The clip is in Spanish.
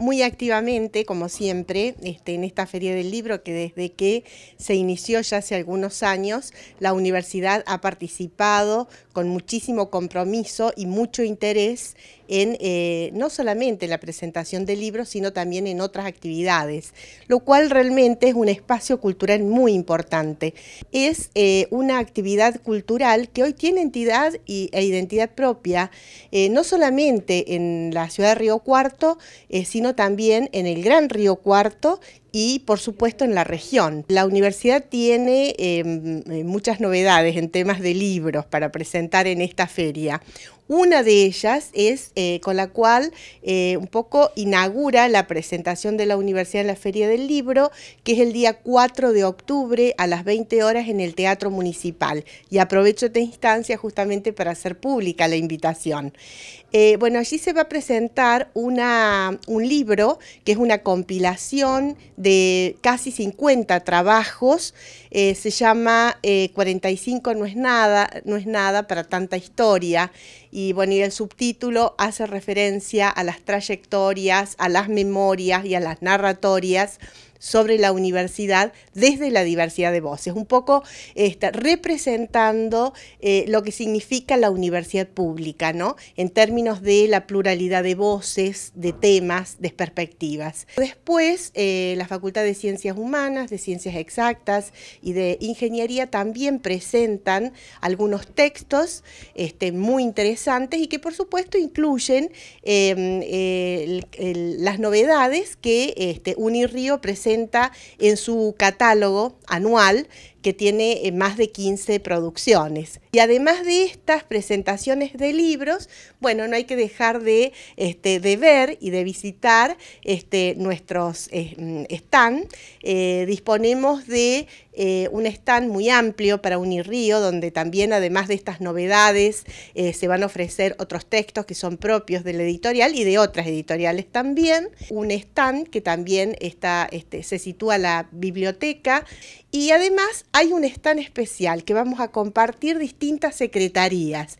muy activamente, como siempre, este, en esta Feria del Libro, que desde que se inició ya hace algunos años, la universidad ha participado con muchísimo compromiso y mucho interés en eh, no solamente la presentación de libros, sino también en otras actividades, lo cual realmente es un espacio cultural muy importante. Es eh, una actividad cultural que hoy tiene entidad y, e identidad propia, eh, no solamente en la ciudad de Río Cuarto, sino también en el Gran Río Cuarto y por supuesto en la región. La universidad tiene em, eh, muchas novedades en temas de libros para presentar en esta feria. Una de ellas es eh, con la cual eh, un poco inaugura la presentación de la universidad en la Feria del Libro, que es el día 4 de octubre a las 20 horas en el Teatro Municipal. Y aprovecho esta instancia justamente para hacer pública la invitación. bueno, allí se va a presentar una, un libro que es una compilación de casi 50 trabajos, eh, se llama 45 eh, no es nada, no es nada para tanta historia. Y bueno, y el subtítulo hace referencia a las trayectorias, a las memorias y a las narratorias sobre la universidad desde la diversidad de voces, un poco este, representando eh, lo que significa la universidad pública, ¿no? En términos de la pluralidad de voces, de temas, de perspectivas. Después, eh, la Facultad de Ciencias Humanas, de Ciencias Exactas y de Ingeniería también presentan algunos textos este, muy interesantes y que por supuesto incluyen em, las novedades que este, UNIRIO presenta en su catálogo anual que tiene eh, más de 15 producciones. Y además de estas presentaciones de libros, bueno, no hay que dejar de, este, de ver y de visitar este, nuestros stands. Eh, mm, stand. Eh, disponemos de un stand muy amplio para Unirío, donde también además de estas novedades se van a ofrecer otros textos que son propios de la editorial y de otras editoriales también. Un stand que también está, este, se sitúa la biblioteca y además hay un stand especial que vamos a compartir distintas secretarías.